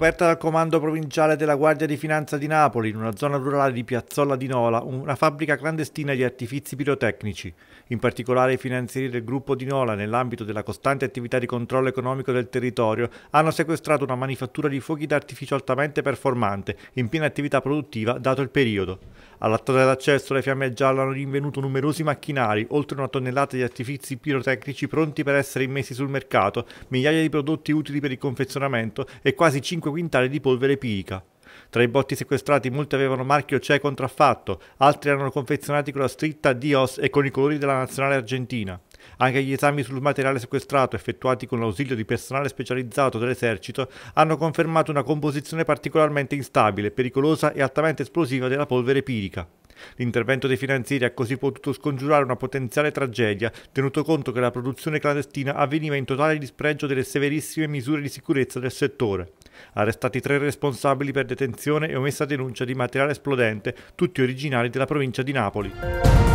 Scoperta dal comando provinciale della Guardia di Finanza di Napoli, in una zona rurale di Piazzolla di Nola, una fabbrica clandestina di artifizi pirotecnici. In particolare i finanzieri del gruppo di Nola, nell'ambito della costante attività di controllo economico del territorio, hanno sequestrato una manifattura di fuochi d'artificio altamente performante, in piena attività produttiva dato il periodo. Alla strada d'accesso le fiamme gialle hanno rinvenuto numerosi macchinari, oltre una tonnellata di artifici pirotecnici pronti per essere immessi sul mercato, migliaia di prodotti utili per il confezionamento e quasi 5 quintali di polvere pirica. Tra i botti sequestrati molti avevano marchio CE contraffatto, altri erano confezionati con la scritta Dios e con i colori della nazionale argentina. Anche gli esami sul materiale sequestrato effettuati con l'ausilio di personale specializzato dell'esercito hanno confermato una composizione particolarmente instabile, pericolosa e altamente esplosiva della polvere pirica. L'intervento dei finanzieri ha così potuto scongiurare una potenziale tragedia, tenuto conto che la produzione clandestina avveniva in totale dispregio delle severissime misure di sicurezza del settore. Arrestati tre responsabili per detenzione e omessa denuncia di materiale esplodente, tutti originari della provincia di Napoli.